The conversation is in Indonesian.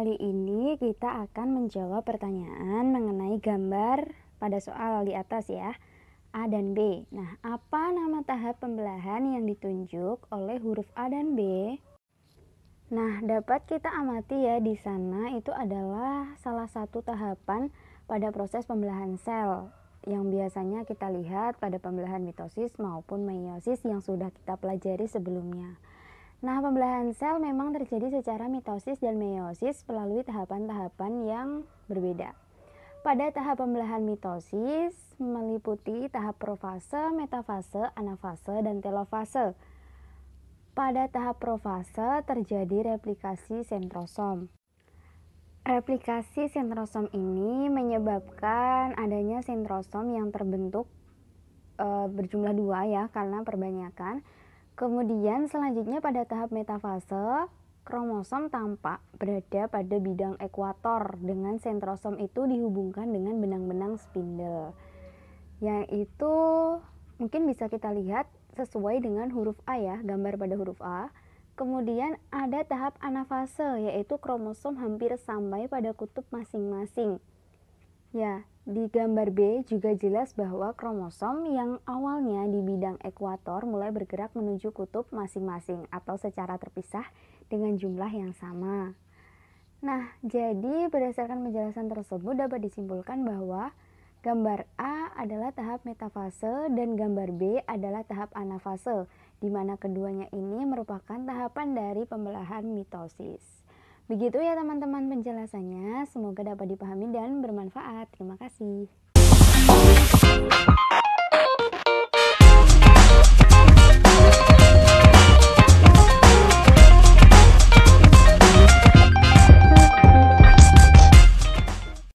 Kali ini kita akan menjawab pertanyaan mengenai gambar pada soal di atas ya. A dan B. Nah, apa nama tahap pembelahan yang ditunjuk oleh huruf A dan B? Nah, dapat kita amati ya di sana itu adalah salah satu tahapan pada proses pembelahan sel yang biasanya kita lihat pada pembelahan mitosis maupun meiosis yang sudah kita pelajari sebelumnya. Nah, pembelahan sel memang terjadi secara mitosis dan meiosis melalui tahapan-tahapan yang berbeda. Pada tahap pembelahan mitosis meliputi tahap profase, metafase, anafase, dan telofase. Pada tahap profase terjadi replikasi sentrosom. Replikasi sentrosom ini menyebabkan adanya sentrosom yang terbentuk e, berjumlah dua ya karena perbanyakan Kemudian selanjutnya pada tahap metafase, kromosom tampak berada pada bidang ekuator dengan sentrosom itu dihubungkan dengan benang-benang spindle. Yang itu mungkin bisa kita lihat sesuai dengan huruf A ya, gambar pada huruf A. Kemudian ada tahap anafase yaitu kromosom hampir sampai pada kutub masing-masing. Ya, di gambar B juga jelas bahwa kromosom yang awalnya di bidang ekuator mulai bergerak menuju kutub masing-masing atau secara terpisah dengan jumlah yang sama. Nah, jadi berdasarkan penjelasan tersebut dapat disimpulkan bahwa gambar A adalah tahap metafase dan gambar B adalah tahap anafase, di mana keduanya ini merupakan tahapan dari pembelahan mitosis. Begitu ya teman-teman penjelasannya, semoga dapat dipahami dan bermanfaat. Terima kasih.